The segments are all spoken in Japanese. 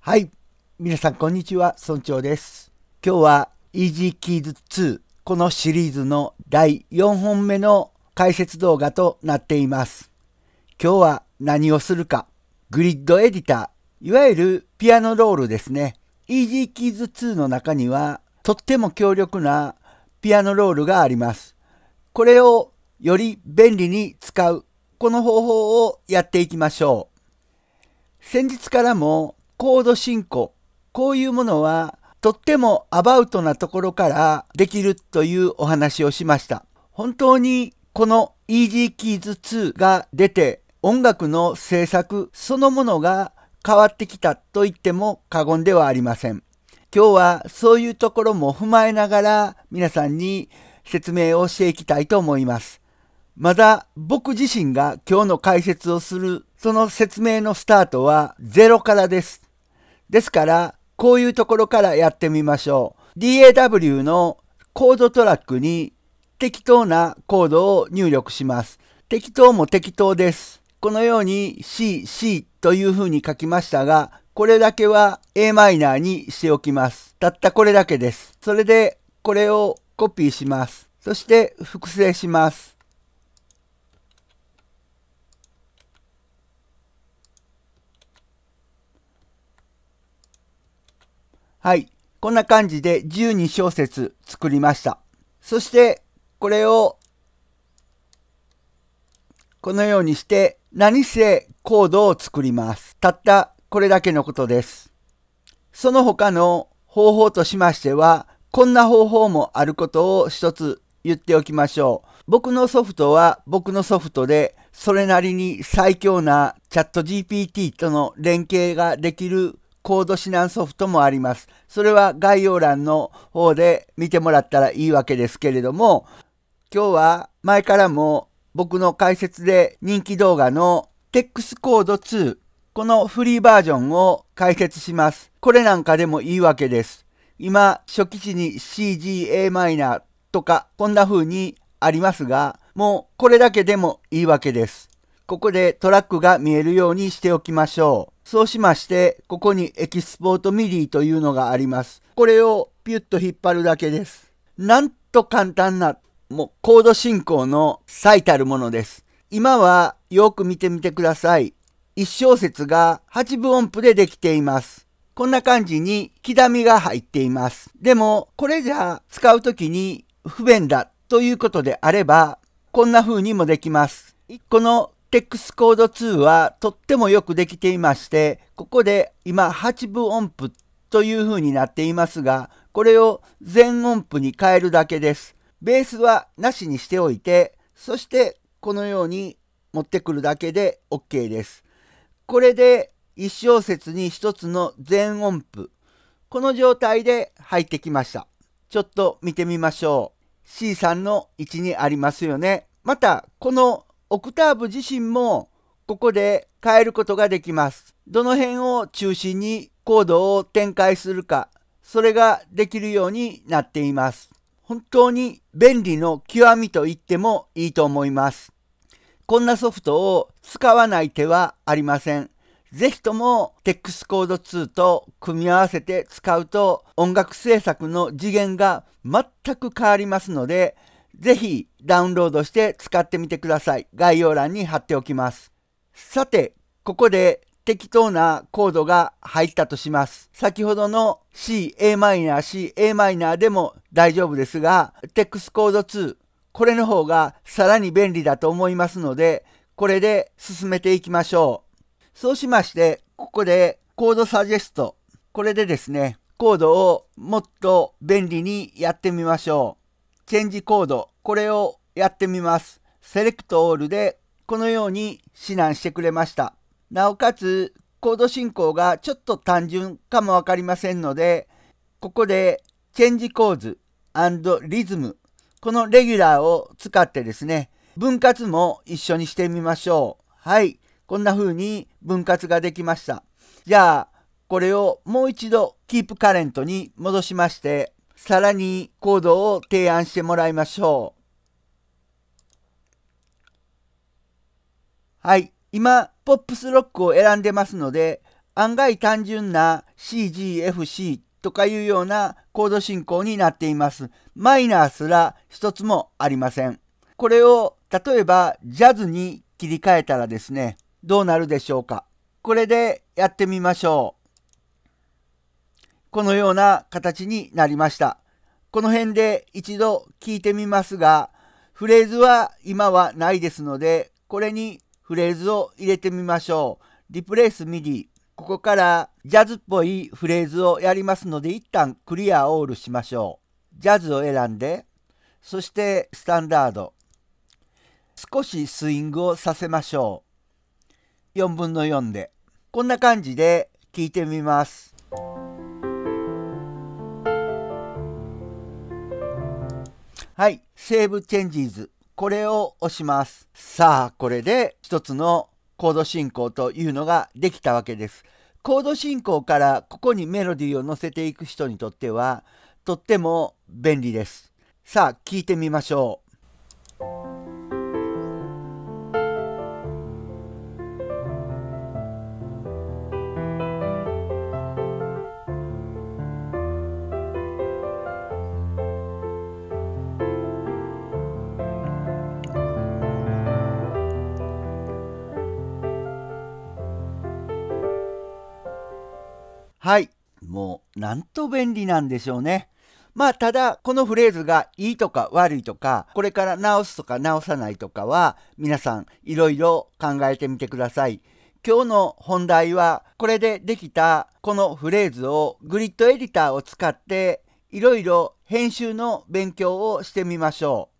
はい。皆さん、こんにちは。村長です。今日は Easy k e y s 2このシリーズの第4本目の解説動画となっています。今日は何をするか。グリッドエディター、いわゆるピアノロールですね。Easy k e y s 2の中にはとっても強力なピアノロールがあります。これをより便利に使う。この方法をやっていきましょう。先日からもコード進行、こういうものはとってもアバウトなところからできるというお話をしました。本当にこの EasyKeys2 が出て音楽の制作そのものが変わってきたと言っても過言ではありません。今日はそういうところも踏まえながら皆さんに説明をしていきたいと思います。まだ僕自身が今日の解説をするその説明のスタートはゼロからです。ですから、こういうところからやってみましょう。DAW のコードトラックに適当なコードを入力します。適当も適当です。このように C、C という風に書きましたが、これだけは Am にしておきます。たったこれだけです。それでこれをコピーします。そして複製します。はい。こんな感じで12小節作りました。そして、これを、このようにして、何せコードを作ります。たったこれだけのことです。その他の方法としましては、こんな方法もあることを一つ言っておきましょう。僕のソフトは僕のソフトで、それなりに最強なチャット GPT との連携ができるコード指南ソフトもあります。それは概要欄の方で見てもらったらいいわけですけれども、今日は前からも僕の解説で人気動画の TEX コード2このフリーバージョンを解説します。これなんかでもいいわけです。今、初期値に CGAm とかこんな風にありますが、もうこれだけでもいいわけです。ここでトラックが見えるようにしておきましょう。そうしまして、ここにエキスポートミディというのがあります。これをピュッと引っ張るだけです。なんと簡単な、もうコード進行の最たるものです。今はよく見てみてください。1小節が8分音符でできています。こんな感じに刻みが入っています。でも、これじゃ使うときに不便だということであれば、こんな風にもできます。このテックスコード2はとってもよくできていまして、ここで今8分音符という風になっていますが、これを全音符に変えるだけです。ベースはなしにしておいて、そしてこのように持ってくるだけで OK です。これで1小節に1つの全音符。この状態で入ってきました。ちょっと見てみましょう。C さんの位置にありますよね。また、このオクターブ自身もここで変えることができます。どの辺を中心にコードを展開するか、それができるようになっています。本当に便利の極みと言ってもいいと思います。こんなソフトを使わない手はありません。ぜひとも TEX コード2と組み合わせて使うと音楽制作の次元が全く変わりますのでぜひダウンロードして使ってみてください。概要欄に貼っておきます。さて、ここで適当なコードが入ったとします。先ほどの C、Am、C、Am でも大丈夫ですが、TEX コード2、これの方がさらに便利だと思いますので、これで進めていきましょう。そうしまして、ここでコードサジェスト。これでですね、コードをもっと便利にやってみましょう。チェンジコード、これをやってみます。セレクトオールでこのように指南してくれました。なおかつ、コード進行がちょっと単純かもわかりませんので、ここでチェンジコーズリズム、このレギュラーを使ってですね、分割も一緒にしてみましょう。はい。こんな風に分割ができました。じゃあ、これをもう一度キープカレントに戻しまして、さらに行動を提案してもらいましょう。はい。今、ポップスロックを選んでますので、案外単純な CGFC とかいうようなコード進行になっています。マイナーすら一つもありません。これを例えばジャズに切り替えたらですね、どうなるでしょうか。これでやってみましょう。このような形になりました。この辺で一度聞いてみますが、フレーズは今はないですので、これにフレーズを入れてみましょう。リプレイスミディ。ここからジャズっぽいフレーズをやりますので、一旦クリアオールしましょう。ジャズを選んで、そしてスタンダード。少しスイングをさせましょう。4分の4で。こんな感じで聞いてみます。はい、セーブチェンジーズ。これを押します。さあ、これで一つのコード進行というのができたわけです。コード進行からここにメロディーを乗せていく人にとってはとっても便利です。さあ、聞いてみましょう。はい。もう、なんと便利なんでしょうね。まあ、ただ、このフレーズがいいとか悪いとか、これから直すとか直さないとかは、皆さん、いろいろ考えてみてください。今日の本題は、これでできたこのフレーズをグリッドエディターを使って、いろいろ編集の勉強をしてみましょ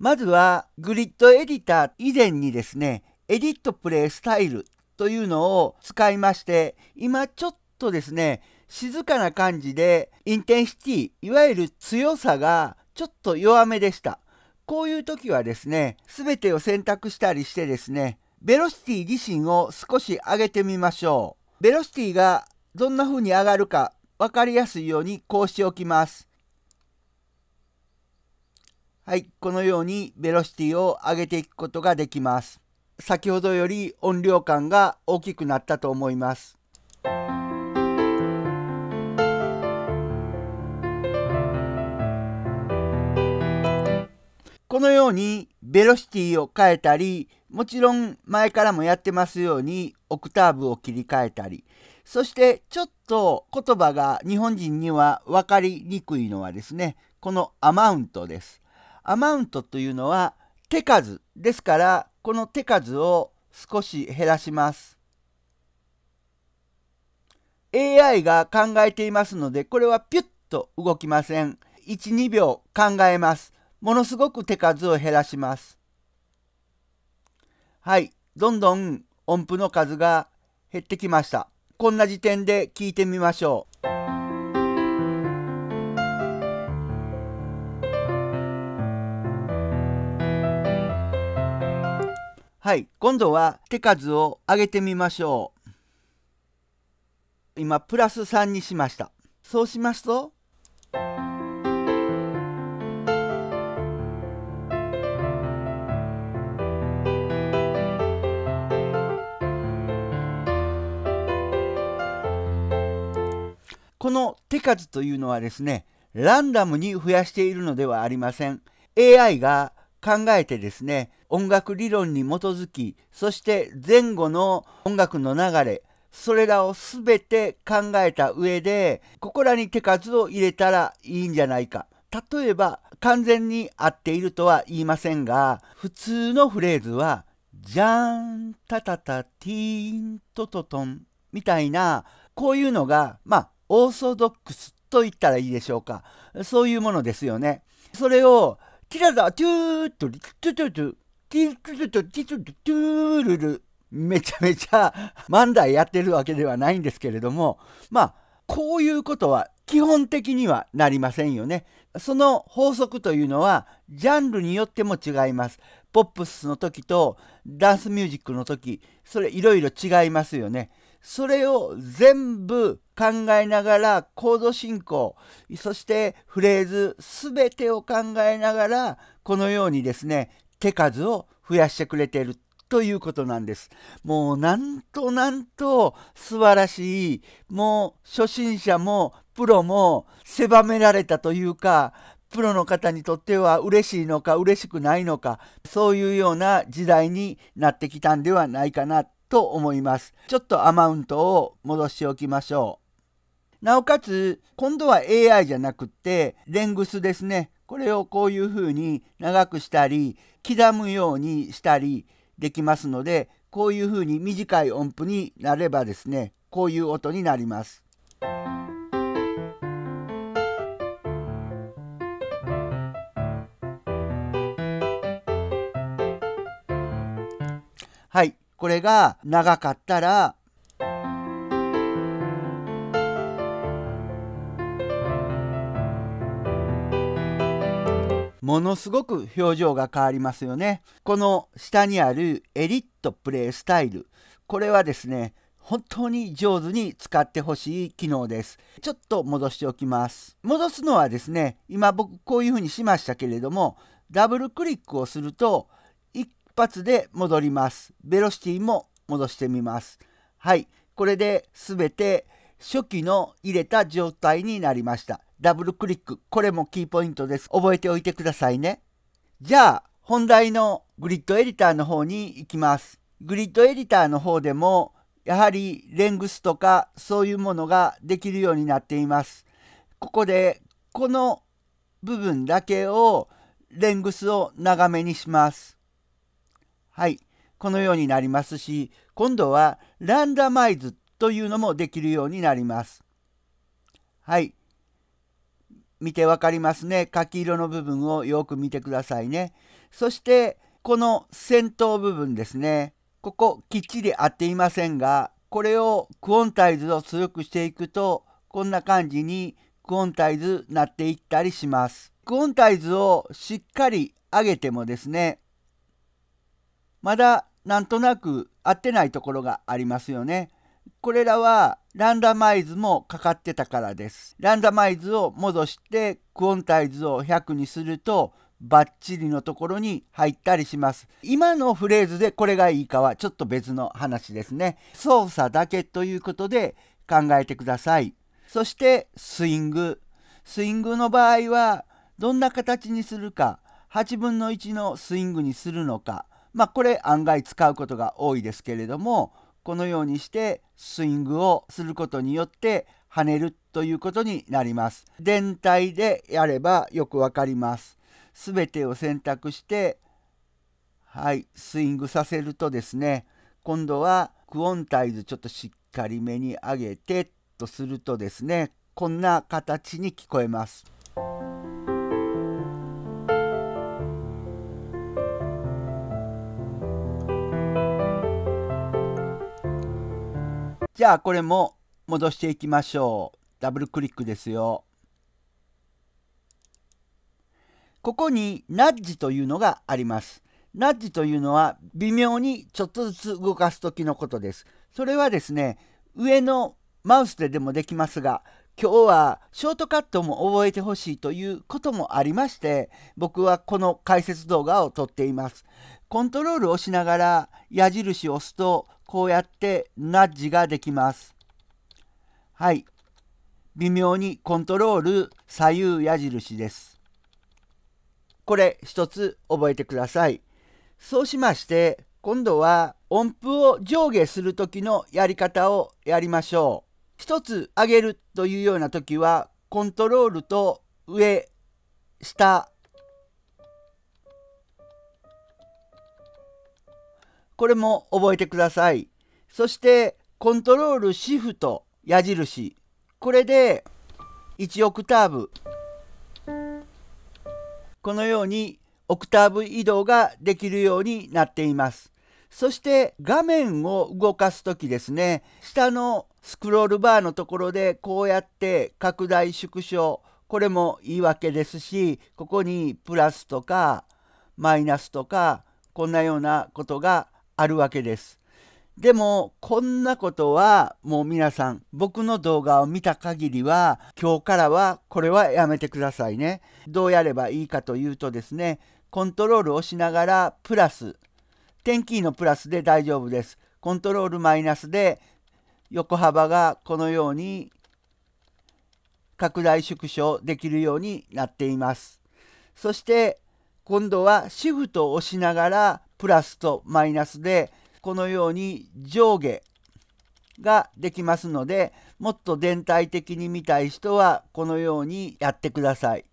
う。まずは、グリッドエディター以前にですね、エディットプレイスタイルというのを使いまして、今ちょっとですね、静かな感じで、インテンシティ、いわゆる強さがちょっと弱めでした。こういう時はですね、全てを選択したりしてですね、ベロシティ自身を少し上げてみましょう。ベロシティがどんな風に上がるか分かりやすいようにこうしておきます。はい、このようにベロシティを上げていくことができます。先ほどより音量感が大きくなったと思います。このようにベロシティを変えたり、もちろん前からもやってますようにオクターブを切り替えたり、そしてちょっと言葉が日本人には分かりにくいのはですね、このアマウントです。アマウントというのは手数ですから、この手数を少し減らします。AI が考えていますので、これはピュッと動きません。1、2秒考えます。ものすごく手数を減らします。はい、どんどん音符の数が減ってきました。こんな時点で聞いてみましょう。はい、今度は手数を上げてみましょう。今、プラス3にしました。そうしますと、この手数というのはですね、ランダムに増やしているのではありません。AI が考えてですね、音楽理論に基づき、そして前後の音楽の流れ、それらを全て考えた上で、ここらに手数を入れたらいいんじゃないか。例えば、完全に合っているとは言いませんが、普通のフレーズは、じゃーん、たたた、ティーン、トトトン、みたいな、こういうのが、まあ、オーソドックスと言ったらいいでしょうか。そういうものですよね。それを、ティラダ、トゥートリ、トゥトゥトゥ、ティトゥトゥティトゥトゥルル、めちゃめちゃ漫才やってるわけではないんですけれども、まあ、こういうことは基本的にはなりませんよね。その法則というのはジャンルによっても違います。ポップスの時とダンスミュージックの時それいろいろ違いますよね。それを全部考えながらコード進行そしてフレーズ全てを考えながらこのようにですね手数を増やしてくれているということなんです。もうなんとなんと素晴らしいもう初心者もプロも狭められたというかプロの方にとっては嬉しいのか嬉しくないのかそういうような時代になってきたんではないかなと思います。ちょっとアマウントを戻しておきましょう。なおかつ、今度は AI じゃなくて、レングスですね。これをこういうふうに長くしたり、刻むようにしたりできますので、こういうふうに短い音符になればですね、こういう音になります。はい、これが長かったらものすごく表情が変わりますよね。この下にあるエリットプレイスタイル。これはですね、本当に上手に使ってほしい機能です。ちょっと戻しておきます。戻すのはですね、今僕こういうふうにしましたけれども、ダブルクリックをすると一発で戻ります。ベロシティも戻してみます。はい、これで全て初期の入れた状態になりました。ダブルクリック。これもキーポイントです。覚えておいてくださいね。じゃあ、本題のグリッドエディターの方に行きます。グリッドエディターの方でも、やはりレングスとかそういうものができるようになっています。ここで、この部分だけをレングスを長めにします。はい。このようになりますし、今度はランダマイズというのもできるようになります。はい。見てわかりますね。柿色の部分をよく見てくださいね。そしてこの先頭部分ですね。ここきっちり合っていませんが、これをクオンタイズを強くしていくと、こんな感じにクオンタイズなっていったりします。クオンタイズをしっかり上げてもですね、まだなんとなく合ってないところがありますよね。これらはランダマイズもかかってたからです。ランダマイズを戻してクオンタイズを100にするとバッチリのところに入ったりします。今のフレーズでこれがいいかはちょっと別の話ですね。操作だけということで考えてください。そしてスイング。スイングの場合はどんな形にするか8分の1のスイングにするのかまあこれ案外使うことが多いですけれどもこのようにしてスイングをすることによって跳ねるということになります。全体でやればよくわかります。すべてを選択してはいスイングさせるとですね今度はクオンタイズちょっとしっかりめに上げてとするとですねこんな形に聞こえます。じゃあこれも戻していきましょう。ダブルクリックですよ。ここにナッジというのがあります。ナッジというのは微妙にちょっとずつ動かす時のことです。それはですね、上のマウスででもできますが、今日はショートカットも覚えてほしいということもありまして僕はこの解説動画を撮っていますコントロールをしながら矢印を押すとこうやってナッジができますはい微妙にコントロール左右矢印ですこれ一つ覚えてくださいそうしまして今度は音符を上下する時のやり方をやりましょう一つ上げるというような時はコントロールと上下これも覚えてください。そしてコントロールシフト矢印これで1オクターブこのようにオクターブ移動ができるようになっています。そして画面を動かす時ですね下のスクロールバーのところでこうやって拡大縮小これもいいわけですしここにプラスとかマイナスとかこんなようなことがあるわけです。でもこんなことはもう皆さん僕の動画を見た限りは今日からはこれはやめてくださいね。どうやればいいかというとですねコントロールをしながらプラス点キーのプラスで大丈夫です。コントロールマイナスで横幅がこのように拡大縮小できるようになっています。そして今度はシフトを押しながらプラスとマイナスでこのように上下ができますのでもっと全体的に見たい人はこのようにやってください。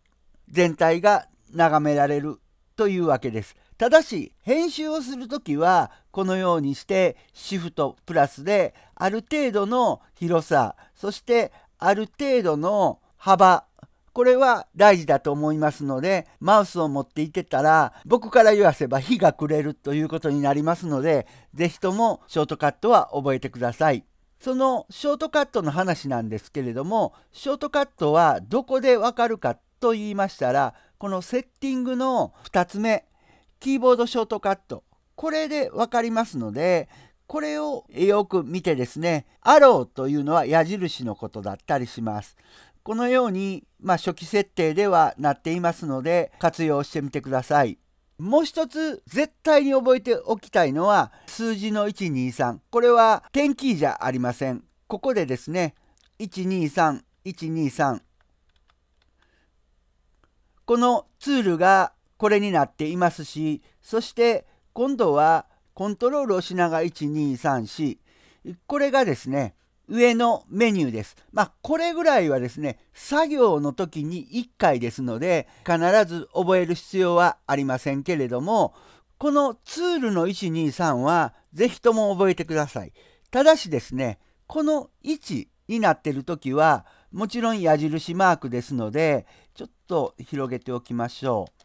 全体が眺められるというわけです。ただし編集をする時はこのようにしてシフトプラスである程度の広さそしてある程度の幅これは大事だと思いますのでマウスを持っていてたら僕から言わせば日が暮れるということになりますので是非ともショートカットは覚えてください。そのショートカットの話なんですけれどもショートカットはどこでわかるかと言いましたらこのセッティングの2つ目キーボードショートカットこれで分かりますのでこれをよく見てですねアローというのは矢印のことだったりしますこのように、まあ、初期設定ではなっていますので活用してみてくださいもう一つ絶対に覚えておきたいのは数字の123これは点キーじゃありませんここでですね123123このツールがこれになっていますしそして今度はコントロールをしながら1234これがですね上のメニューです。まあ、これぐらいはですね、作業の時に1回ですので、必ず覚える必要はありませんけれども、このツールの123は是非とも覚えてください。ただしですね、この1になってる時は、もちろん矢印マークですので、ちょっと広げておきましょう。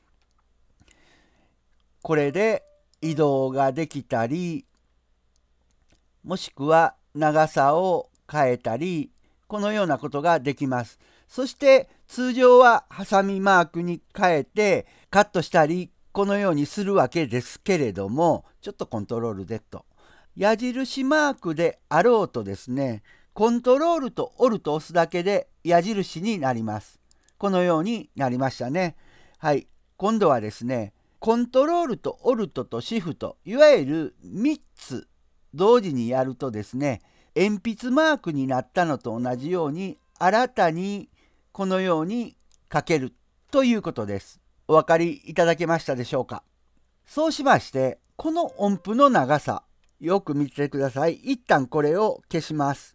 これで移動ができたりもしくは長さを変えたりこのようなことができます。そして通常はハサミマークに変えてカットしたりこのようにするわけですけれどもちょっとコントロール Z 矢印マークであろうとですねコントロールとオルと押すだけで矢印になります。このようになりましたね。はい。今度はですねコントロールとオルトとシフトいわゆる3つ同時にやるとですね鉛筆マークになったのと同じように新たにこのように書けるということです。お分かりいただけましたでしょうかそうしましてこの音符の長さよく見てください。一旦これを消します。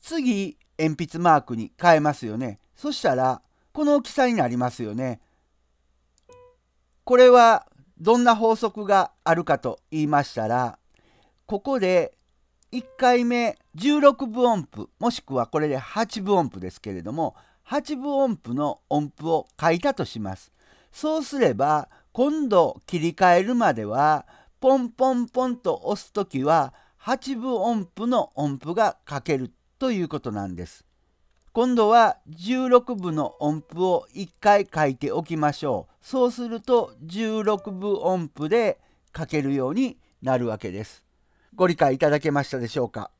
次鉛筆マークに変えますよね。そしたらこの大きさになりますよね。これはどんな法則があるかと言いましたらここで1回目16分音符もしくはこれで8分音符ですけれども8分音符の音符を書いたとします。そうすれば今度切り替えるまではポンポンポンと押す時は8分音符の音符が書けるということなんです。今度は16部の音符を1回書いておきましょう。そうすると16部音符で書けるようになるわけです。ご理解いただけましたでしょうか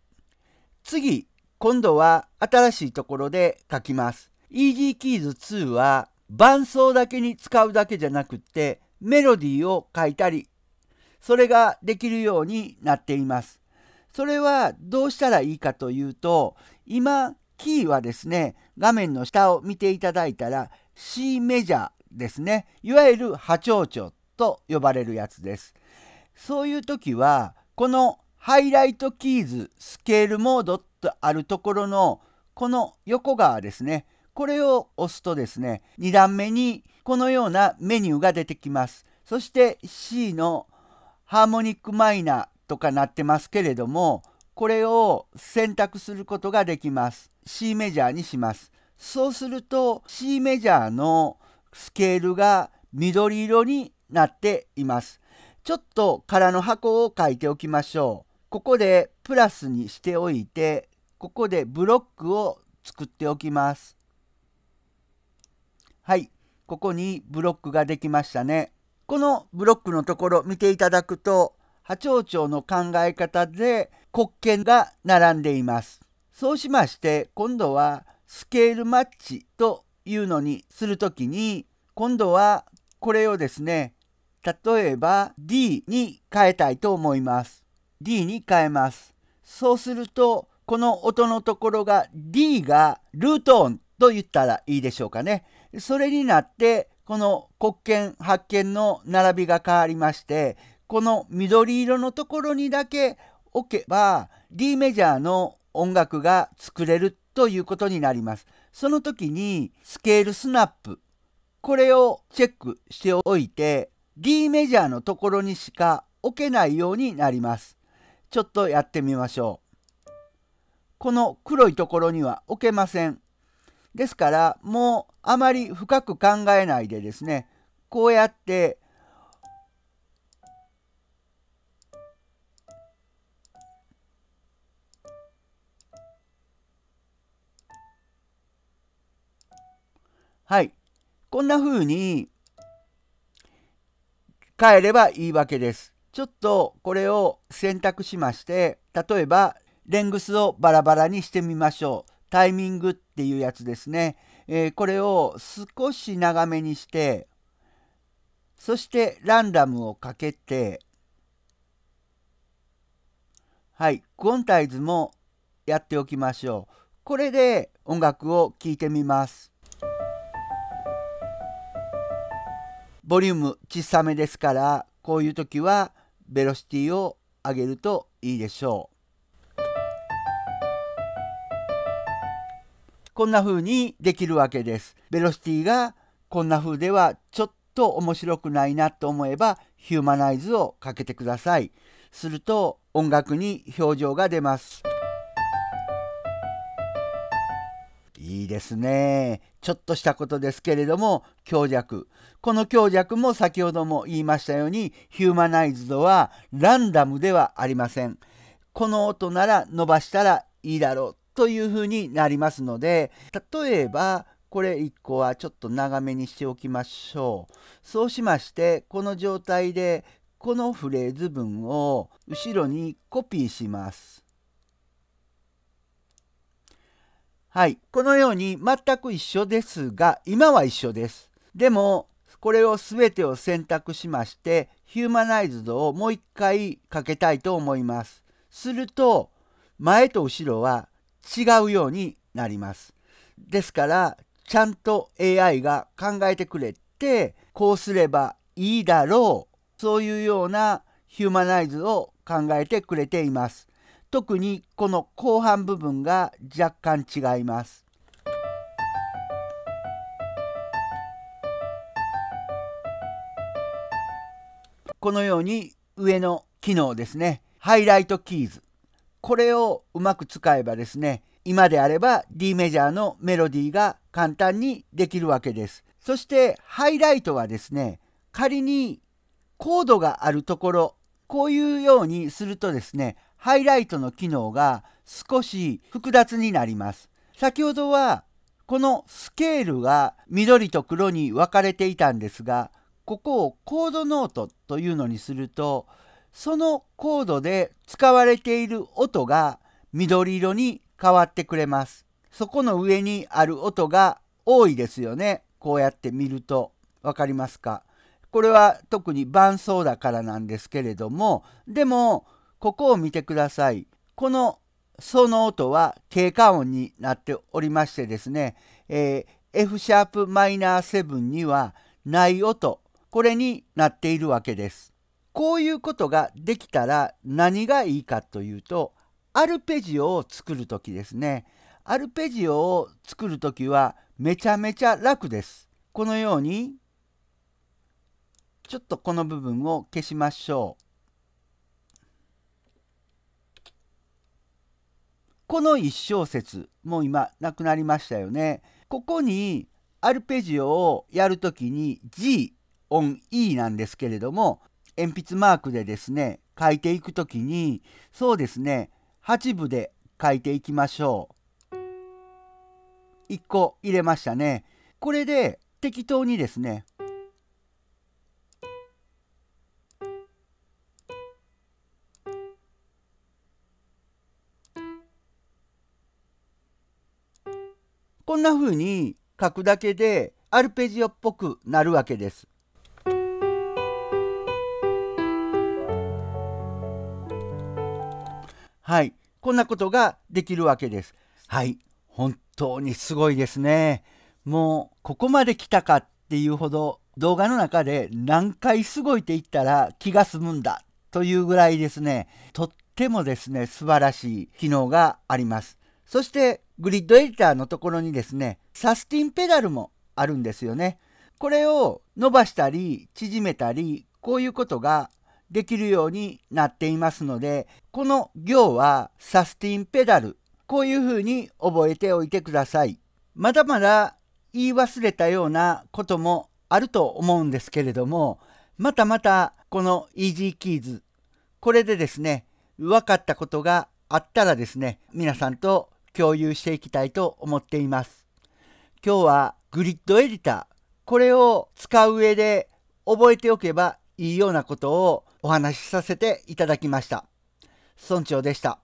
次、今度は新しいところで書きます。EasyKeys2 は伴奏だけに使うだけじゃなくってメロディーを書いたり、それができるようになっています。それはどうしたらいいかというと、今キーはですね、画面の下を見ていただいたら C メジャーですね、いわゆる波長長と呼ばれるやつです。そういう時は、このハイライトキーズスケールモードとあるところのこの横側ですね、これを押すとですね、2段目にこのようなメニューが出てきます。そして C のハーモニックマイナーとかなってますけれども、これを選択することができます。C メジャーにします。そうすると C メジャーのスケールが緑色になっています。ちょっと空の箱を書いておきましょう。ここでプラスにしておいて、ここでブロックを作っておきます。はい、ここにブロックができましたね。このブロックのところ見ていただくと、波長長の考え方で黒鍵が並んでいます。そうしまして今度はスケールマッチというのにする時に今度はこれをですね例えば D に変えたいと思います。D に変えます。そうするとこの音のところが D がルート音と言ったらいいでしょうかね。それになってこの黒鍵発見の並びが変わりましてこの緑色のところにだけ置けば D メジャーの音楽が作れるということになります。その時にスケールスナップこれをチェックしておいて D メジャーのところにしか置けないようになります。ちょっとやってみましょう。この黒いところには置けません。ですからもうあまり深く考えないでですねこうやってはい。こんな風に変えればいいわけです。ちょっとこれを選択しまして、例えばレングスをバラバラにしてみましょう。タイミングっていうやつですね。えー、これを少し長めにして、そしてランダムをかけて、はい、クオンタイズもやっておきましょう。これで音楽を聴いてみます。ボリューム小さめですからこういう時はベロシティを上げるといいでしょう。こんな風にできるわけです。ベロシティがこんな風ではちょっと面白くないなと思えばヒューマナイズをかけてください。すると音楽に表情が出ます。いいですね。ちょっとしたことですけれども強弱この強弱も先ほども言いましたようにヒューマナイズドはランダムではありませんこの音なら伸ばしたらいいだろうというふうになりますので例えばこれ1個はちょっと長めにしておきましょうそうしましてこの状態でこのフレーズ文を後ろにコピーしますはい。このように全く一緒ですが、今は一緒です。でも、これを全てを選択しまして、ヒューマナイズドをもう一回かけたいと思います。すると、前と後ろは違うようになります。ですから、ちゃんと AI が考えてくれて、こうすればいいだろう。そういうようなヒューマナイズを考えてくれています。特にこの後半部分が若干違います。このように上の機能ですねハイライトキーズこれをうまく使えばですね今であれば D メジャーのメロディーが簡単にできるわけですそしてハイライトはですね仮にコードがあるところこういうようにするとですねハイライトの機能が少し複雑になります。先ほどはこのスケールが緑と黒に分かれていたんですが、ここをコードノートというのにすると、そのコードで使われている音が緑色に変わってくれます。そこの上にある音が多いですよね。こうやって見ると分かりますか。これは特に伴奏だからなんですけれども、でもここを見てください。このその音は経過音になっておりましてですね、えー、F シャープマイナー7にはない音、これになっているわけです。こういうことができたら何がいいかというと、アルペジオを作る時ですね。アルペジオを作る時はめちゃめちゃ楽です。このように、ちょっとこの部分を消しましょう。この1小節もう今なくなりましたよね。ここにアルペジオをやるときに G ン E なんですけれども鉛筆マークでですね書いていくときにそうですね8部で書いていきましょう。1個入れましたね。これで適当にですねこんな風に書くだけでアルペジオっぽくなるわけです。はい、こんなことができるわけです。はい、本当にすごいですね。もうここまで来たかっていうほど動画の中で何回すごいって言ったら気が済むんだというぐらいですね、とってもですね、素晴らしい機能があります。そしてグリッドエディターのところにですね、サスティンペダルもあるんですよね。これを伸ばしたり縮めたり、こういうことができるようになっていますので、この行はサスティンペダル、こういうふうに覚えておいてください。まだまだ言い忘れたようなこともあると思うんですけれども、またまたこの Easy Keys、これでですね、分かったことがあったらですね、皆さんと共有していきたいと思っています。今日はグリッドエディター、これを使う上で覚えておけばいいようなことをお話しさせていただきました。村長でした。